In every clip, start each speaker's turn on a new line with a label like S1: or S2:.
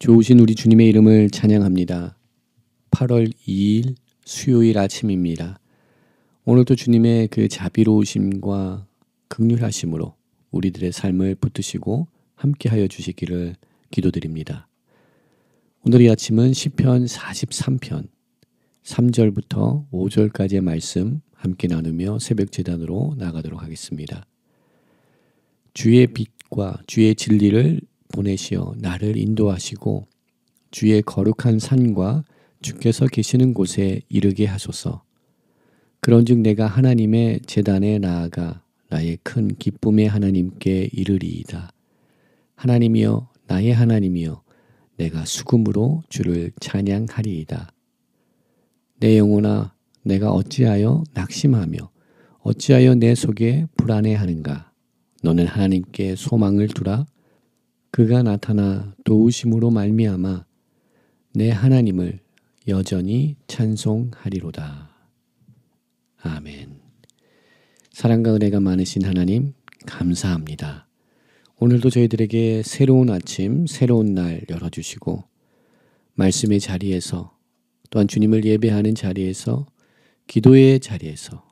S1: 좋으신 우리 주님의 이름을 찬양합니다. 8월 2일 수요일 아침입니다. 오늘도 주님의 그 자비로우심과 극률하심으로 우리들의 삶을 붙드시고 함께하여 주시기를 기도드립니다. 오늘 이 아침은 시편 43편 3절부터 5절까지의 말씀 함께 나누며 새벽 제단으로 나가도록 하겠습니다. 주의 빛과 주의 진리를 보내시어 나를 인도하시고 주의 거룩한 산과 주께서 계시는 곳에 이르게 하소서. 그런즉 내가 하나님의 재단에 나아가 나의 큰 기쁨의 하나님께 이르리이다. 하나님이여 나의 하나님이여 내가 수금으로 주를 찬양하리이다. 내 영혼아 내가 어찌하여 낙심하며 어찌하여 내 속에 불안해하는가 너는 하나님께 소망을 두라 그가 나타나 도우심으로 말미암아 내 하나님을 여전히 찬송하리로다. 아멘. 사랑과 은혜가 많으신 하나님 감사합니다. 오늘도 저희들에게 새로운 아침, 새로운 날 열어주시고 말씀의 자리에서 또한 주님을 예배하는 자리에서 기도의 자리에서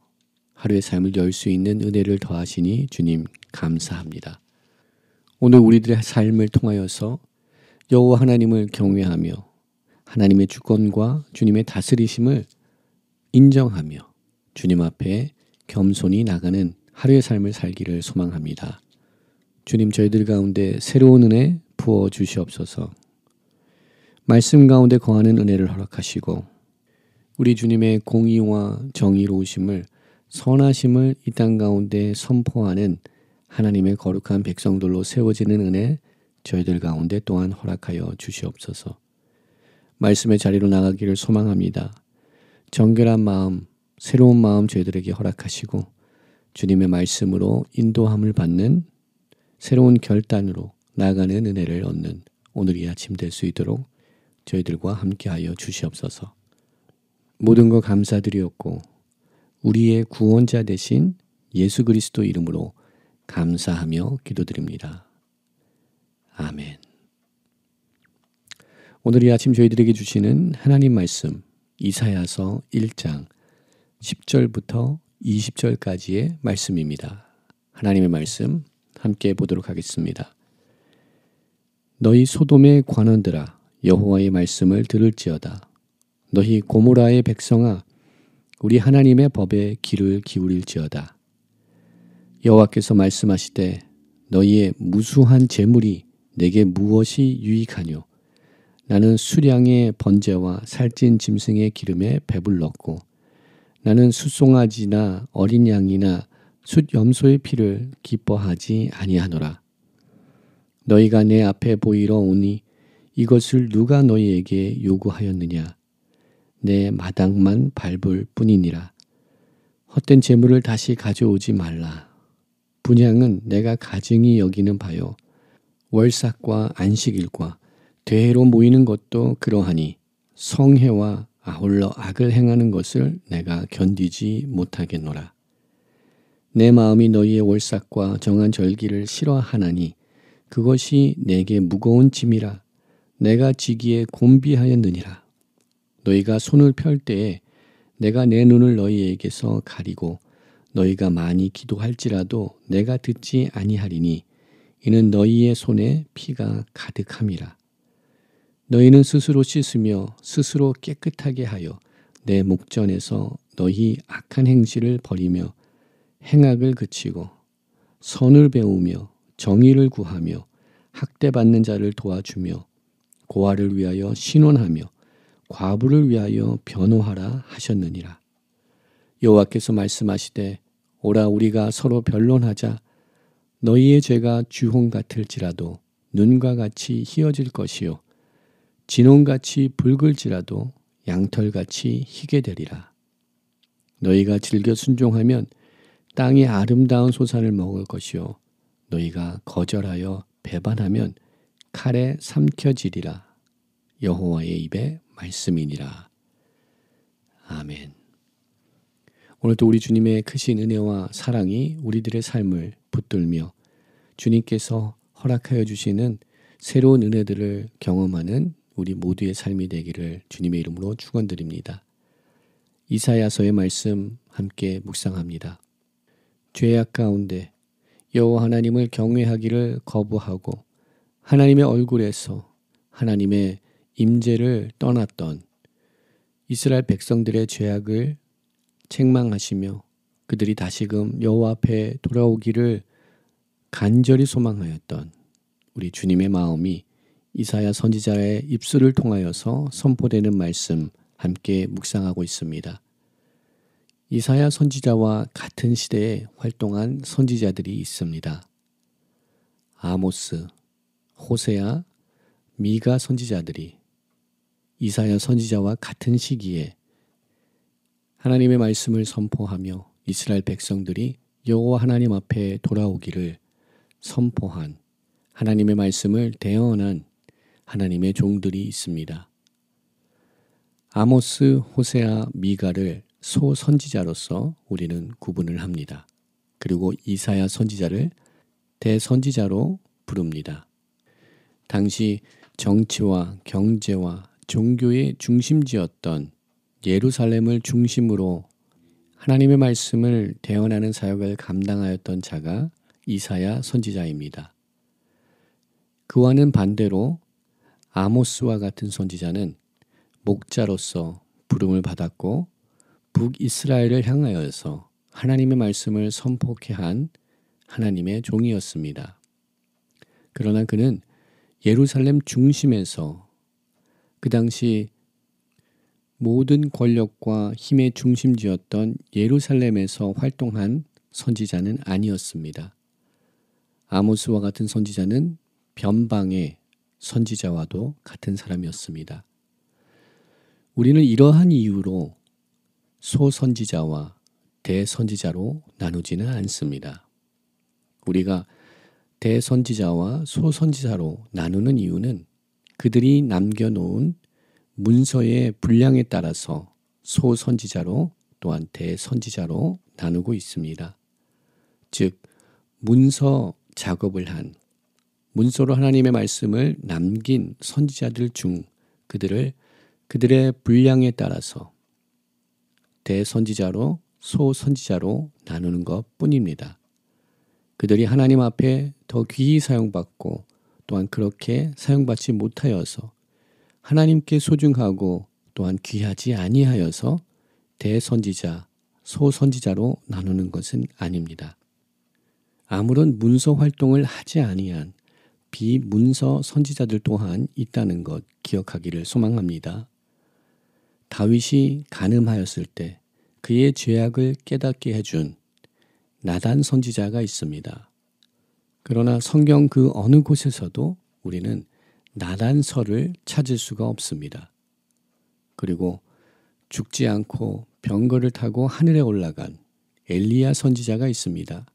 S1: 하루의 삶을 열 수 있는 은혜를 더하시니 주님 감사합니다. 오늘 우리들의 삶을 통하여서 여호와 하나님을 경외하며 하나님의 주권과 주님의 다스리심을 인정하며 주님 앞에 겸손히 나가는 하루의 삶을 살기를 소망합니다. 주님 저희들 가운데 새로운 은혜 부어 주시옵소서. 말씀 가운데 거하는 은혜를 허락하시고 우리 주님의 공의와 정의로우심을 선하심을 이 땅 가운데 선포하는 하나님의 거룩한 백성들로 세워지는 은혜 저희들 가운데 또한 허락하여 주시옵소서. 말씀의 자리로 나가기를 소망합니다. 정결한 마음, 새로운 마음 저희들에게 허락하시고 주님의 말씀으로 인도함을 받는 새로운 결단으로 나가는 아 은혜를 얻는 오늘이 아침 될 수 있도록 저희들과 함께하여 주시옵소서. 모든 것 감사드리었고 우리의 구원자 대신 예수 그리스도 이름으로 감사하며 기도드립니다. 아멘. 오늘 이 아침 저희들에게 주시는 하나님 말씀 이사야서 1장 10절부터 20절까지의 말씀입니다. 하나님의 말씀 함께 보도록 하겠습니다. 너희 소돔의 관원들아 여호와의 말씀을 들을지어다 너희 고모라의 백성아 우리 하나님의 법에 귀를 기울일지어다 여호와께서 말씀하시되 너희의 무수한 재물이 내게 무엇이 유익하뇨 나는 수량의 번제와 살찐 짐승의 기름에 배불렀고 나는 숫송아지나 어린 양이나 숫염소의 피를 기뻐하지 아니하노라 너희가 내 앞에 보이러 오니 이것을 누가 너희에게 요구하였느냐 내 마당만 밟을 뿐이니라 헛된 재물을 다시 가져오지 말라 분양은 내가 가증히 여기는 바요. 월삭과 안식일과 대회로 모이는 것도 그러하니 성해와 아울러 악을 행하는 것을 내가 견디지 못하겠노라. 내 마음이 너희의 월삭과 정한 절기를 싫어하나니 그것이 내게 무거운 짐이라 내가 지기에 곤비하였느니라. 너희가 손을 펼 때에 내가 내 눈을 너희에게서 가리고 너희가 많이 기도할지라도 내가 듣지 아니하리니 이는 너희의 손에 피가 가득함이라. 너희는 스스로 씻으며 스스로 깨끗하게 하여 내 목전에서 너희 악한 행실을 버리며 행악을 그치고 선을 배우며 정의를 구하며 학대받는 자를 도와주며 고아를 위하여 신원하며 과부를 위하여 변호하라 하셨느니라. 여호와께서 말씀하시되 오라 우리가 서로 변론하자 너희의 죄가 주홍 같을지라도 눈과 같이 희어질 것이요 진홍같이 붉을지라도 양털같이 희게 되리라 너희가 즐겨 순종하면 땅의 아름다운 소산을 먹을 것이요 너희가 거절하여 배반하면 칼에 삼켜지리라 여호와의 입에 말씀이니라 아멘 오늘도 우리 주님의 크신 은혜와 사랑이 우리들의 삶을 붙들며 주님께서 허락하여 주시는 새로운 은혜들을 경험하는 우리 모두의 삶이 되기를 주님의 이름으로 축원드립니다. 이사야서의 말씀 함께 묵상합니다. 죄악 가운데 여호와 하나님을 경외하기를 거부하고 하나님의 얼굴에서 하나님의 임재를 떠났던 이스라엘 백성들의 죄악을 책망하시며 그들이 다시금 여호와 앞에 돌아오기를 간절히 소망하였던 우리 주님의 마음이 이사야 선지자의 입술을 통하여서 선포되는 말씀 함께 묵상하고 있습니다. 이사야 선지자와 같은 시대에 활동한 선지자들이 있습니다. 아모스, 호세아, 미가 선지자들이 이사야 선지자와 같은 시기에 하나님의 말씀을 선포하며 이스라엘 백성들이 여호와 하나님 앞에 돌아오기를 선포한 하나님의 말씀을 대언한 하나님의 종들이 있습니다. 아모스, 호세아, 미가를 소선지자로서 우리는 구분을 합니다. 그리고 이사야 선지자를 대선지자로 부릅니다. 당시 정치와 경제와 종교의 중심지였던 예루살렘을 중심으로 하나님의 말씀을 대언하는 사역을 감당하였던 자가 이사야 선지자입니다. 그와는 반대로 아모스와 같은 선지자는 목자로서 부름을 받았고 북이스라엘을 향하여서 하나님의 말씀을 선포케 한 하나님의 종이었습니다. 그러나 그는 예루살렘 중심에서 그 당시 모든 권력과 힘의 중심지였던 예루살렘에서 활동한 선지자는 아니었습니다. 아모스와 같은 선지자는 변방의 선지자와도 같은 사람이었습니다. 우리는 이러한 이유로 소선지자와 대선지자로 나누지는 않습니다. 우리가 대선지자와 소선지자로 나누는 이유는 그들이 남겨놓은 문서의 분량에 따라서 소선지자로 또한 대선지자로 나누고 있습니다. 즉 문서 작업을 한 문서로 하나님의 말씀을 남긴 선지자들 중 그들을 그들의 분량에 따라서 대선지자로 소선지자로 나누는 것 뿐입니다. 그들이 하나님 앞에 더 귀히 사용받고 또한 그렇게 사용받지 못하여서 하나님께 소중하고 또한 귀하지 아니하여서 대선지자, 소선지자로 나누는 것은 아닙니다. 아무런 문서 활동을 하지 아니한 비문서 선지자들 또한 있다는 것 기억하기를 소망합니다. 다윗이 가늠하였을 때 그의 죄악을 깨닫게 해준 나단 선지자가 있습니다. 그러나 성경 그 어느 곳에서도 우리는 나단서를 찾을 수가 없습니다. 그리고 죽지 않고 병거를 타고 하늘에 올라간 엘리야 선지자가 있습니다.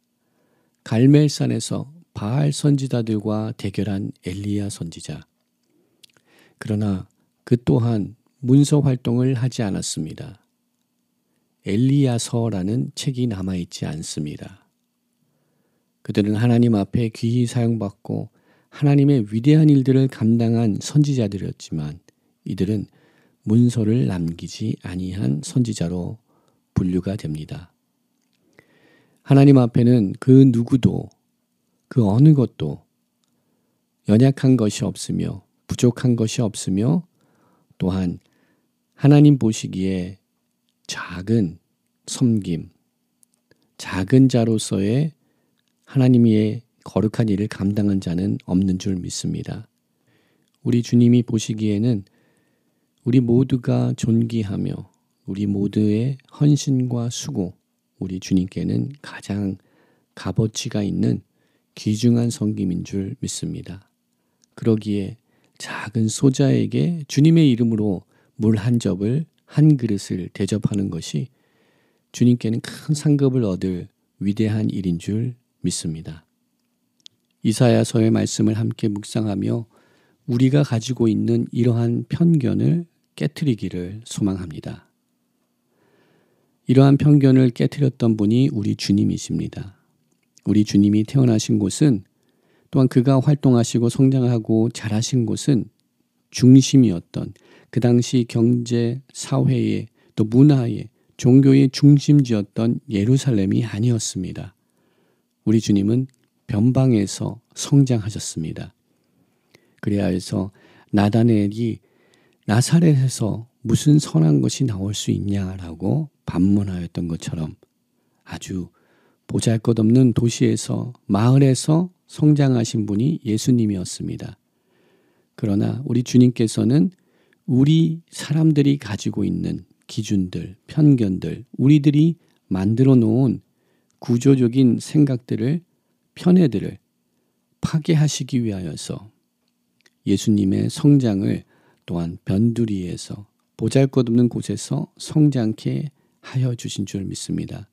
S1: 갈멜산에서 바알 선지자들과 대결한 엘리야 선지자. 그러나 그 또한 문서 활동을 하지 않았습니다. 엘리야서라는 책이 남아있지 않습니다. 그들은 하나님 앞에 귀히 사용받고 하나님의 위대한 일들을 감당한 선지자들이었지만 이들은 문서를 남기지 아니한 선지자로 분류가 됩니다. 하나님 앞에는 그 누구도 그 어느 것도 연약한 것이 없으며 부족한 것이 없으며 또한 하나님 보시기에 작은 섬김, 작은 자로서의 하나님의 거룩한 일을 감당한 자는 없는 줄 믿습니다. 우리 주님이 보시기에는 우리 모두가 존귀하며 우리 모두의 헌신과 수고, 우리 주님께는 가장 값어치가 있는 귀중한 성김인 줄 믿습니다. 그러기에 작은 소자에게 주님의 이름으로 물 한 접을 한 그릇을 대접하는 것이 주님께는 큰 상급을 얻을 위대한 일인 줄 믿습니다. 이사야서의 말씀을 함께 묵상하며 우리가 가지고 있는 이러한 편견을 깨뜨리기를 소망합니다. 이러한 편견을 깨뜨렸던 분이 우리 주님이십니다. 우리 주님이 태어나신 곳은 또한 그가 활동하시고 성장하고 자라신 곳은 중심이었던 그 당시 경제, 사회의 또 문화의 종교의 중심지였던 예루살렘이 아니었습니다. 우리 주님은 변방에서 성장하셨습니다. 그래야 해서 나다네이 나사렛에서 무슨 선한 것이 나올 수 있냐라고 반문하였던 것처럼 아주 보잘 것 없는 도시에서, 마을에서 성장하신 분이 예수님이었습니다. 그러나 우리 주님께서는 우리 사람들이 가지고 있는 기준들, 편견들, 우리들이 만들어 놓은 구조적인 생각들을 편애들을 파괴하시기 위하여서 예수님의 성장을 또한 변두리에서 보잘것없는 곳에서 성장케 하여 주신 줄 믿습니다.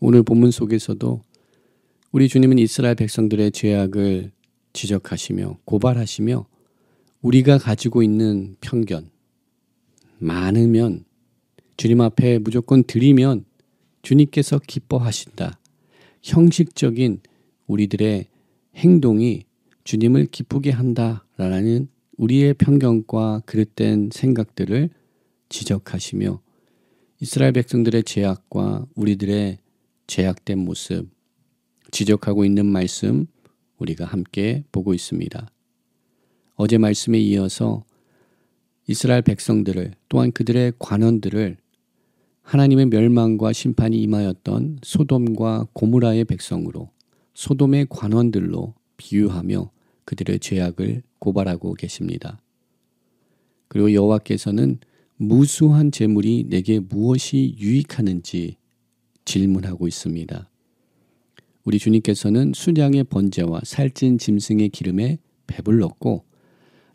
S1: 오늘 본문 속에서도 우리 주님은 이스라엘 백성들의 죄악을 지적하시며 고발하시며 우리가 가지고 있는 편견 많으면 주님 앞에 무조건 드리면 주님께서 기뻐하신다. 형식적인 우리들의 행동이 주님을 기쁘게 한다라는 우리의 편견과 그릇된 생각들을 지적하시며 이스라엘 백성들의 죄악과 우리들의 죄악된 모습 지적하고 있는 말씀 우리가 함께 보고 있습니다. 어제 말씀에 이어서 이스라엘 백성들을 또한 그들의 관원들을 하나님의 멸망과 심판이 임하였던 소돔과 고무라의 백성으로 소돔의 관원들로 비유하며 그들의 죄악을 고발하고 계십니다. 그리고 여호와께서는 무수한 재물이 내게 무엇이 유익하는지 질문하고 있습니다. 우리 주님께서는 수량의 번제와 살찐 짐승의 기름에 배불렀고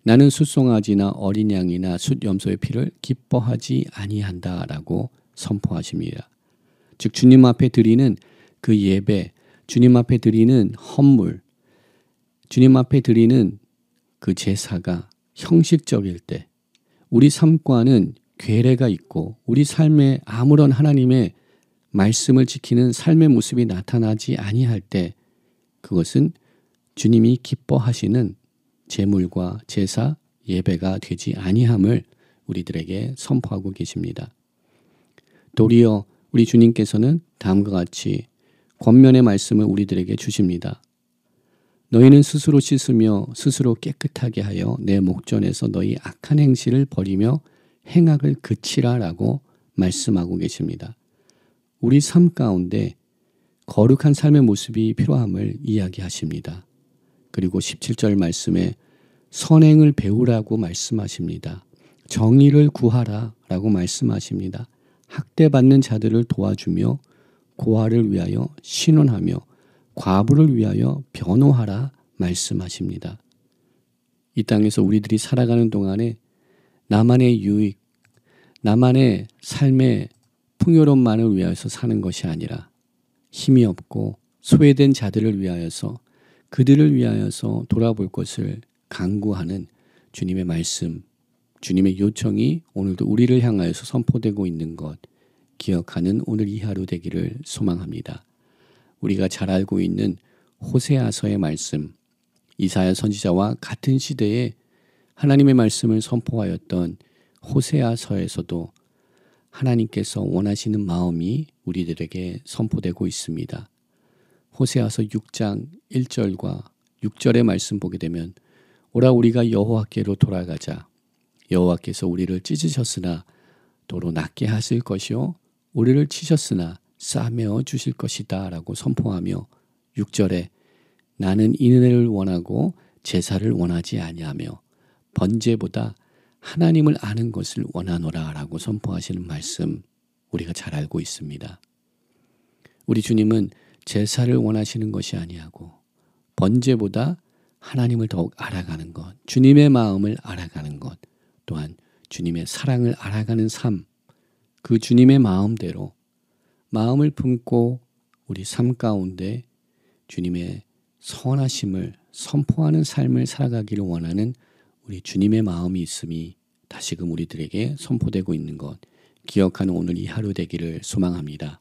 S1: 나는 숫송아지나 어린 양이나 숫염소의 피를 기뻐하지 아니한다라고 선포하십니다. 즉 주님 앞에 드리는 그 예배, 주님 앞에 드리는 헌물, 주님 앞에 드리는 그 제사가 형식적일 때 우리 삶과는 괴례가 있고 우리 삶에 아무런 하나님의 말씀을 지키는 삶의 모습이 나타나지 아니할 때 그것은 주님이 기뻐하시는 제물과 제사 예배가 되지 아니함을 우리들에게 선포하고 계십니다. 도리어 우리 주님께서는 다음과 같이 권면의 말씀을 우리들에게 주십니다. 너희는 스스로 씻으며 스스로 깨끗하게 하여 내 목전에서 너희 악한 행실을 버리며 행악을 그치라라고 말씀하고 계십니다. 우리 삶 가운데 거룩한 삶의 모습이 필요함을 이야기하십니다. 그리고 17절 말씀에 선행을 배우라고 말씀하십니다. 정의를 구하라 라고 말씀하십니다. 학대받는 자들을 도와주며 고아를 위하여 신원하며 과부를 위하여 변호하라 말씀하십니다. 이 땅에서 우리들이 살아가는 동안에 나만의 유익, 나만의 삶의 풍요로움만을 위하여서 사는 것이 아니라 힘이 없고 소외된 자들을 위하여서 그들을 위하여서 돌아볼 것을 강구하는 주님의 말씀 주님의 요청이 오늘도 우리를 향하여서 선포되고 있는 것 기억하는 오늘 이하루 되기를 소망합니다. 우리가 잘 알고 있는 호세아서의 말씀 이사야 선지자와 같은 시대에 하나님의 말씀을 선포하였던 호세아서에서도 하나님께서 원하시는 마음이 우리들에게 선포되고 있습니다. 호세아서 6장 1절과 6절의 말씀 보게 되면 오라 우리가 여호와께로 돌아가자 여호와께서 우리를 찢으셨으나 도로 낫게 하실 것이요 우리를 치셨으나 싸매어 주실 것이다라고 선포하며 6절에 나는 인애를 원하고 제사를 원하지 아니하며 번제보다 하나님을 아는 것을 원하노라라고 선포하시는 말씀 우리가 잘 알고 있습니다. 우리 주님은 제사를 원하시는 것이 아니하고 번제보다 하나님을 더욱 알아가는 것, 주님의 마음을 알아가는 것, 또한 주님의 사랑을 알아가는 삶, 그 주님의 마음대로 마음을 품고 우리 삶 가운데 주님의 선하심을 선포하는 삶을 살아가기를 원하는 우리 주님의 마음이 있음이 다시금 우리들에게 선포되고 있는 것 기억하는 오늘 이 하루 되기를 소망합니다.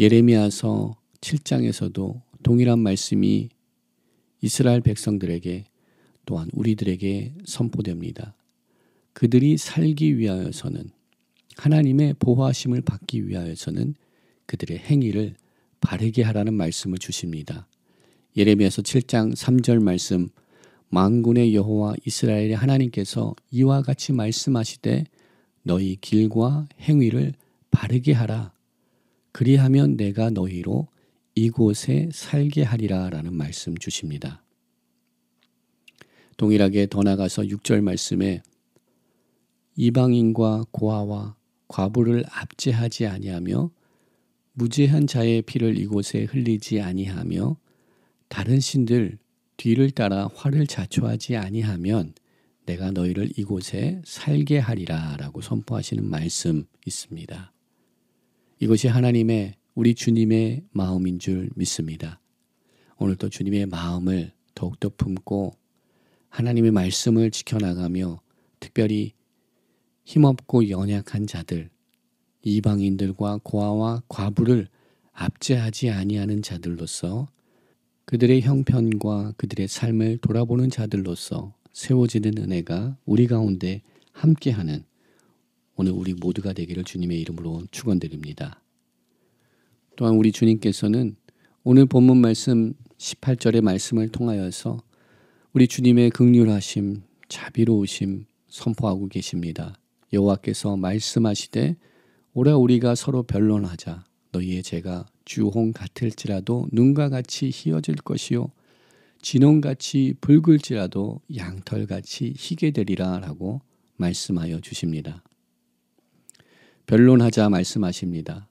S1: 예레미야서 7장에서도 동일한 말씀이 이스라엘 백성들에게 또한 우리들에게 선포됩니다. 그들이 살기 위하여서는 하나님의 보호하심을 받기 위하여서는 그들의 행위를 바르게 하라는 말씀을 주십니다. 예레미야서 7장 3절 말씀 만군의 여호와 이스라엘의 하나님께서 이와 같이 말씀하시되 너희 길과 행위를 바르게 하라 그리하면 내가 너희로 이곳에 살게 하리라라는 말씀 주십니다. 동일하게 더 나가서 6절 말씀에 이방인과 고아와 과부를 압제하지 아니하며 무죄한 자의 피를 이곳에 흘리지 아니하며 다른 신들 뒤를 따라 화를 자초하지 아니하면 내가 너희를 이곳에 살게 하리라라고 선포하시는 말씀 있습니다. 이것이 하나님의 우리 주님의 마음인 줄 믿습니다. 오늘도 주님의 마음을 더욱더 품고 하나님의 말씀을 지켜나가며 특별히 힘없고 연약한 자들, 이방인들과 고아와 과부를 압제하지 아니하는 자들로서 그들의 형편과 그들의 삶을 돌아보는 자들로서 세워지는 은혜가 우리 가운데 함께하는 오늘 우리 모두가 되기를 주님의 이름으로 축원드립니다. 또한 우리 주님께서는 오늘 본문 말씀 18절의 말씀을 통하여서 우리 주님의 극률하심, 자비로우심 선포하고 계십니다. 여호와께서 말씀하시되 오래 우리가 서로 변론하자 너희의 죄가 주홍 같을지라도 눈과 같이 희어질 것이요 진홍같이 붉을지라도 양털같이 희게 되리라라고 말씀하여 주십니다. 변론하자 말씀하십니다.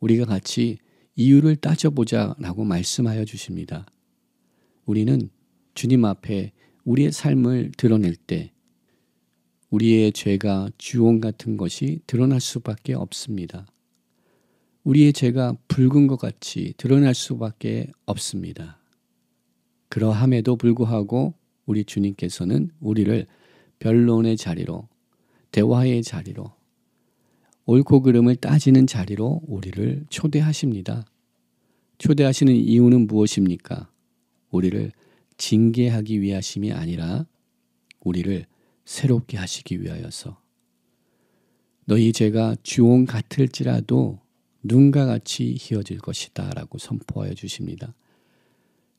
S1: 우리가 같이 이유를 따져보자라고 말씀하여 주십니다. 우리는 주님 앞에 우리의 삶을 드러낼 때 우리의 죄가 주온 같은 것이 드러날 수밖에 없습니다. 우리의 죄가 붉은 것 같이 드러날 수밖에 없습니다. 그러함에도 불구하고 우리 주님께서는 우리를 변론의 자리로, 대화의 자리로, 옳고 그름을 따지는 자리로 우리를 초대하십니다. 초대하시는 이유는 무엇입니까? 우리를 징계하기 위하심이 아니라 우리를 새롭게 하시기 위하여서 너희 죄가 주홍 같을지라도 눈과 같이 희어질 것이다 라고 선포하여 주십니다.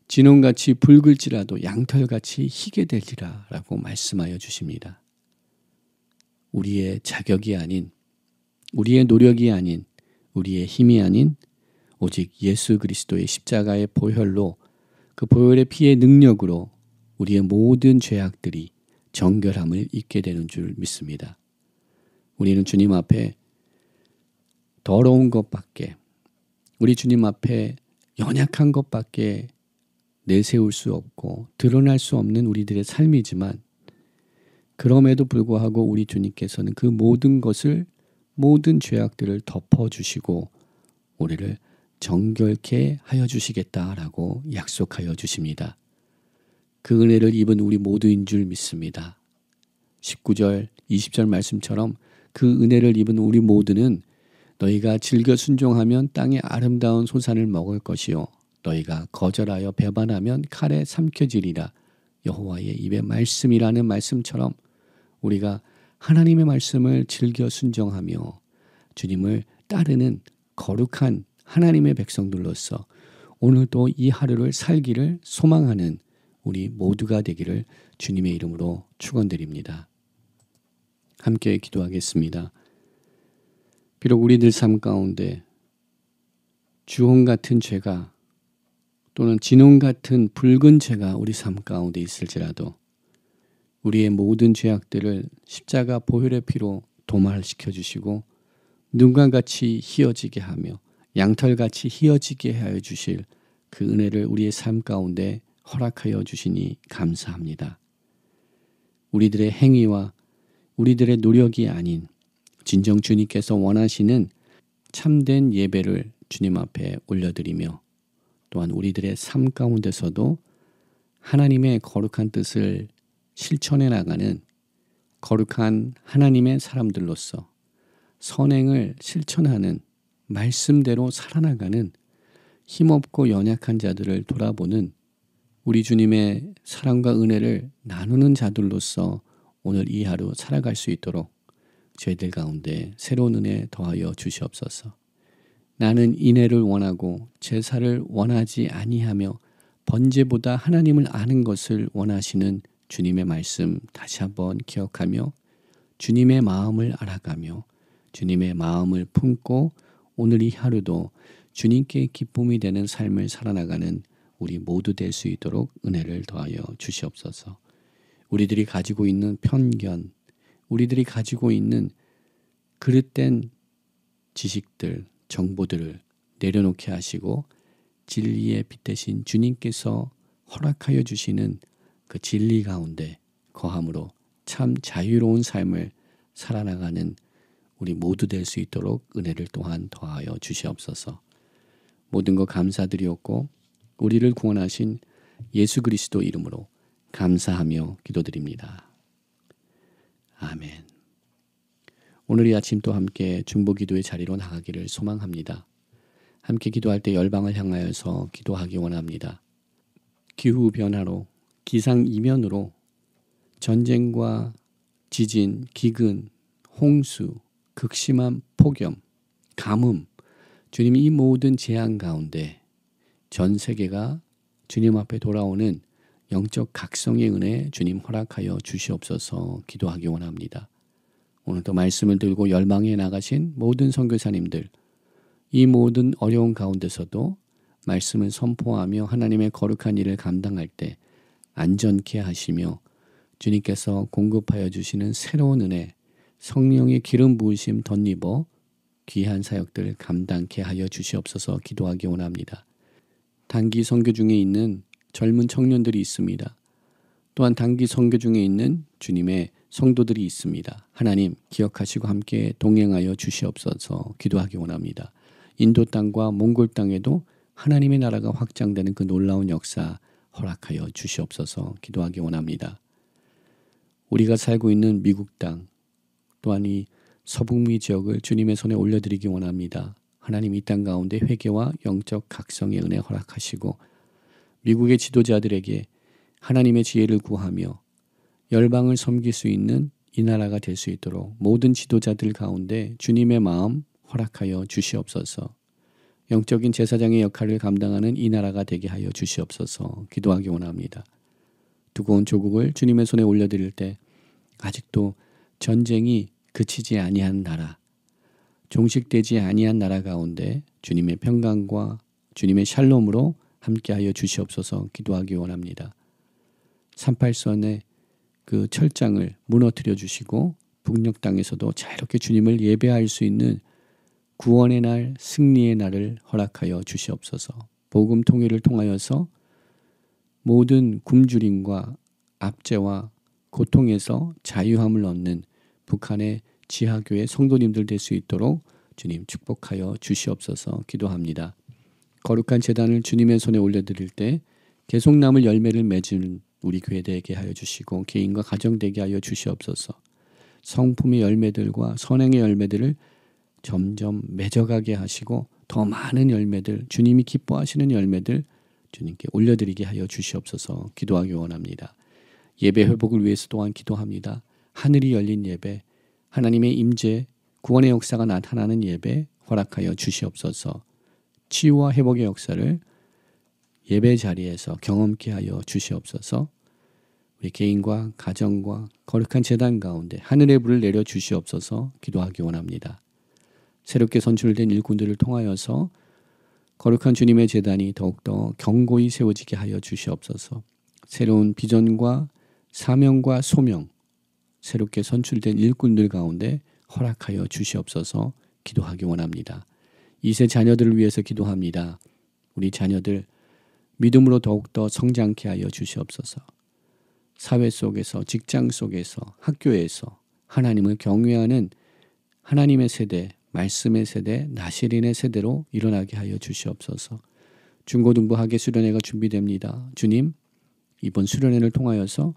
S1: 진홍같이 붉을지라도 양털같이 희게 되리라 라고 말씀하여 주십니다. 우리의 자격이 아닌 우리의 노력이 아닌 우리의 힘이 아닌 오직 예수 그리스도의 십자가의 보혈로 그 보혈의 피의 능력으로 우리의 모든 죄악들이 정결함을 잊게 되는 줄 믿습니다. 우리는 주님 앞에 더러운 것밖에 우리 주님 앞에 연약한 것밖에 내세울 수 없고 드러날 수 없는 우리들의 삶이지만 그럼에도 불구하고 우리 주님께서는 그 모든 것을 모든 죄악들을 덮어 주시고 우리를 정결케 하여 주시겠다라고 약속하여 주십니다. 그 은혜를 입은 우리 모두인 줄 믿습니다. 19절, 20절 말씀처럼 그 은혜를 입은 우리 모두는 너희가 즐겨 순종하면 땅의 아름다운 소산을 먹을 것이요 너희가 거절하여 배반하면 칼에 삼켜지리라 여호와의 입의 말씀이라는 말씀처럼 우리가 하나님의 말씀을 즐겨 순종하며 주님을 따르는 거룩한 하나님의 백성들로서 오늘도 이 하루를 살기를 소망하는 우리 모두가 되기를 주님의 이름으로 축원드립니다. 함께 기도하겠습니다. 비록 우리들 삶 가운데 주홍 같은 죄가 또는 진홍 같은 붉은 죄가 우리 삶 가운데 있을지라도 우리의 모든 죄악들을 십자가 보혈의 피로 도말시켜 주시고 눈과 같이 희어지게 하며 양털같이 희어지게 하여 주실 그 은혜를 우리의 삶 가운데 허락하여 주시니 감사합니다. 우리들의 행위와 우리들의 노력이 아닌 진정 주님께서 원하시는 참된 예배를 주님 앞에 올려드리며 또한 우리들의 삶 가운데서도 하나님의 거룩한 뜻을 실천해 나가는 거룩한 하나님의 사람들로서 선행을 실천하는 말씀대로 살아나가는 힘없고 연약한 자들을 돌아보는 우리 주님의 사랑과 은혜를 나누는 자들로서 오늘 이 하루 살아갈 수 있도록 저희들 가운데 새로운 은혜 더하여 주시옵소서. 나는 인애를 원하고 제사를 원하지 아니하며 번제보다 하나님을 아는 것을 원하시는 주님의 말씀 다시 한번 기억하며 주님의 마음을 알아가며 주님의 마음을 품고 오늘 이 하루도 주님께 기쁨이 되는 삶을 살아나가는 우리 모두 될 수 있도록 은혜를 더하여 주시옵소서. 우리들이 가지고 있는 편견, 우리들이 가지고 있는 그릇된 지식들, 정보들을 내려놓게 하시고 진리의 빛 대신 주님께서 허락하여 주시는 그 진리 가운데 거함으로 참 자유로운 삶을 살아나가는 우리 모두 될 수 있도록 은혜를 또한 더하여 주시옵소서. 모든 것 감사드리옵고 우리를 구원하신 예수 그리스도 이름으로 감사하며 기도드립니다. 아멘. 오늘 이 아침 또 함께 중보 기도의 자리로 나가기를 소망합니다. 함께 기도할 때 열방을 향하여서 기도하기 원합니다. 기후 변화로 기상 이면으로 전쟁과 지진, 기근, 홍수, 극심한 폭염, 가뭄, 주님 이 모든 재앙 가운데 전 세계가 주님 앞에 돌아오는 영적 각성의 은혜 주님 허락하여 주시옵소서 기도하기 원합니다. 오늘도 말씀을 들고 열망해 나가신 모든 선교사님들 이 모든 어려운 가운데서도 말씀을 선포하며 하나님의 거룩한 일을 감당할 때 안전케 하시며 주님께서 공급하여 주시는 새로운 은혜 성령의 기름 부으심 덧입어 귀한 사역들을 감당케 하여 주시옵소서 기도하기 원합니다. 단기 선교 중에 있는 젊은 청년들이 있습니다. 또한 단기 선교 중에 있는 주님의 성도들이 있습니다. 하나님 기억하시고 함께 동행하여 주시옵소서 기도하기 원합니다. 인도 땅과 몽골 땅에도 하나님의 나라가 확장되는 그 놀라운 역사 허락하여 주시옵소서 기도하기 원합니다. 우리가 살고 있는 미국 땅 또한 이 서북미 지역을 주님의 손에 올려드리기 원합니다. 하나님 이 땅 가운데 회개와 영적 각성의 은혜 허락하시고 미국의 지도자들에게 하나님의 지혜를 구하며 열방을 섬길 수 있는 이 나라가 될 수 있도록 모든 지도자들 가운데 주님의 마음 허락하여 주시옵소서. 영적인 제사장의 역할을 감당하는 이 나라가 되게 하여 주시옵소서. 기도하기 원합니다. 두고온 조국을 주님의 손에 올려드릴 때 아직도 전쟁이 그치지 아니한 나라, 종식되지 아니한 나라 가운데 주님의 평강과 주님의 샬롬으로 함께하여 주시옵소서 기도하기 원합니다. 38선의 그 철장을 무너뜨려 주시고 북녘 땅에서도 자유롭게 주님을 예배할 수 있는 구원의 날, 승리의 날을 허락하여 주시옵소서. 복음 통일을 통하여서 모든 굶주림과 압제와 고통에서 자유함을 얻는 북한의 지하교회 성도님들 될 수 있도록 주님 축복하여 주시옵소서 기도합니다. 거룩한 재단을 주님의 손에 올려드릴 때 계속 남을 열매를 맺은 우리 교회 되게 하여 주시고 개인과 가정 되게 하여 주시옵소서. 성품의 열매들과 선행의 열매들을 점점 맺어가게 하시고 더 많은 열매들 주님이 기뻐하시는 열매들 주님께 올려드리게 하여 주시옵소서 기도하기 원합니다. 예배 회복을 위해서 또한 기도합니다. 하늘이 열린 예배 하나님의 임재, 구원의 역사가 나타나는 예배 허락하여 주시옵소서. 치유와 회복의 역사를 예배 자리에서 경험케 하여 주시옵소서. 우리 개인과 가정과 거룩한 재단 가운데 하늘의 불을 내려 주시옵소서 기도하기 원합니다. 새롭게 선출된 일꾼들을 통하여서 거룩한 주님의 재단이 더욱더 견고히 세워지게 하여 주시옵소서. 새로운 비전과 사명과 소명, 새롭게 선출된 일꾼들 가운데 허락하여 주시옵소서 기도하기 원합니다. 이세 자녀들을 위해서 기도합니다. 우리 자녀들 믿음으로 더욱더 성장케 하여 주시옵소서. 사회 속에서, 직장 속에서, 학교에서 하나님을 경외하는 하나님의 세대, 말씀의 세대, 나시린의 세대로 일어나게 하여 주시옵소서. 중고등부 학예 수련회가 준비됩니다. 주님, 이번 수련회를 통하여서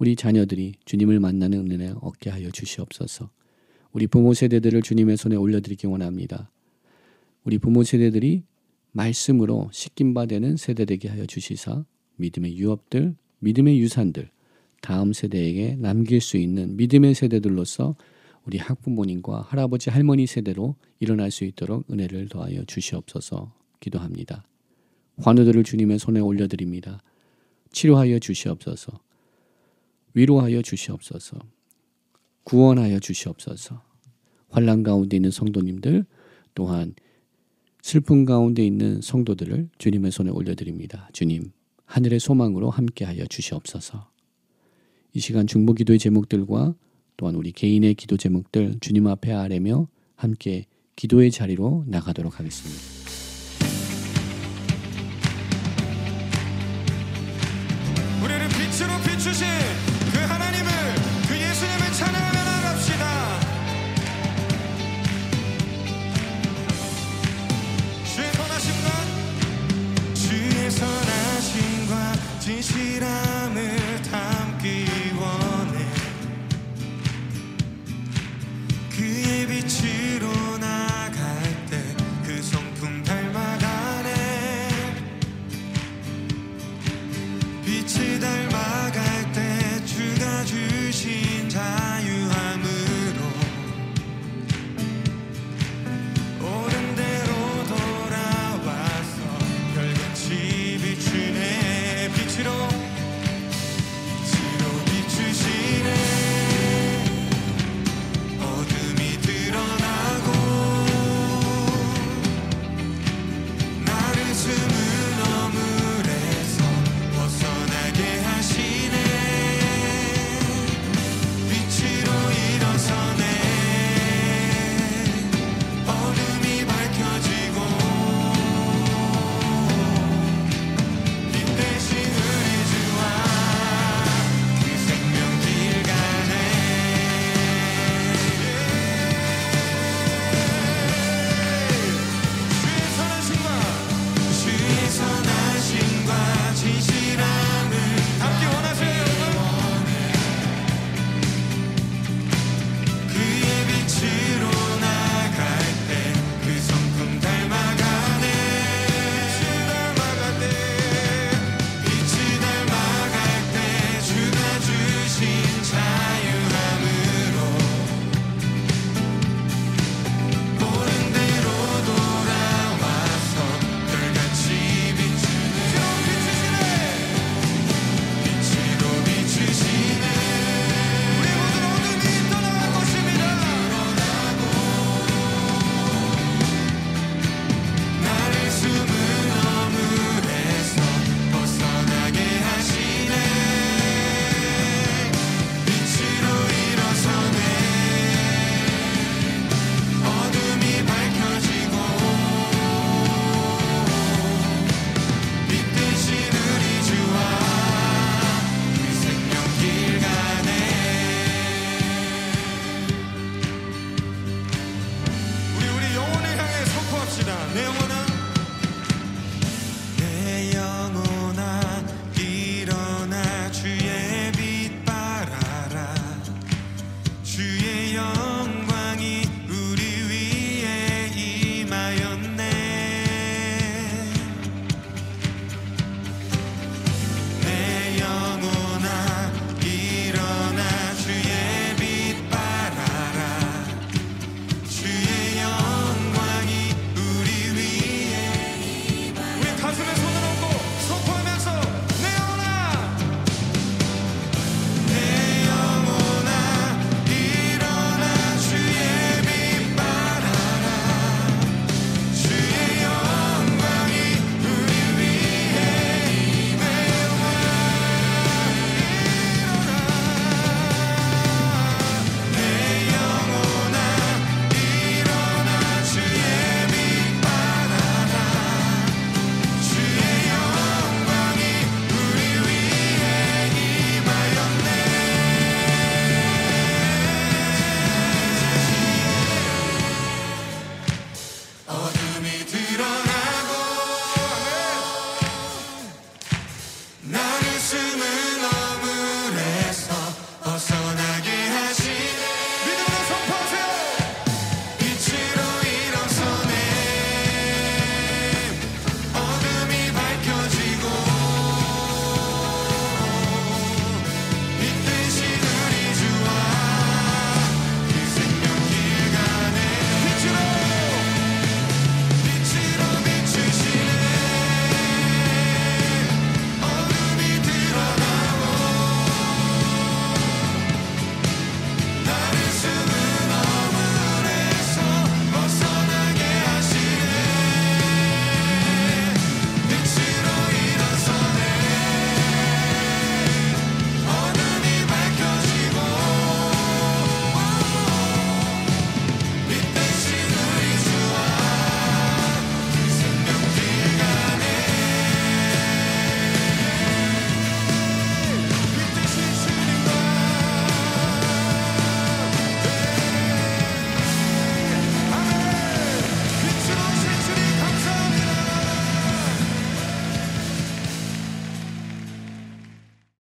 S1: 우리 자녀들이 주님을 만나는 은혜를 얻게 하여 주시옵소서. 우리 부모 세대들을 주님의 손에 올려드리기 원합니다. 우리 부모 세대들이 말씀으로 씻김바 되는 세대되게 하여 주시사 믿음의 유업들, 믿음의 유산들, 다음 세대에게 남길 수 있는 믿음의 세대들로서 우리 학부모님과 할아버지 할머니 세대로 일어날 수 있도록 은혜를 더하여 주시옵소서 기도합니다. 환우들을 주님의 손에 올려드립니다. 치료하여 주시옵소서. 위로하여 주시옵소서. 구원하여 주시옵소서. 환란 가운데 있는 성도님들 또한 슬픔 가운데 있는 성도들을 주님의 손에 올려드립니다. 주님, 하늘의 소망으로 함께하여 주시옵소서. 이 시간 중보 기도의 제목들과 또한 우리 개인의 기도 제목들 주님 앞에 아뢰며 함께 기도의 자리로 나가도록 하겠습니다.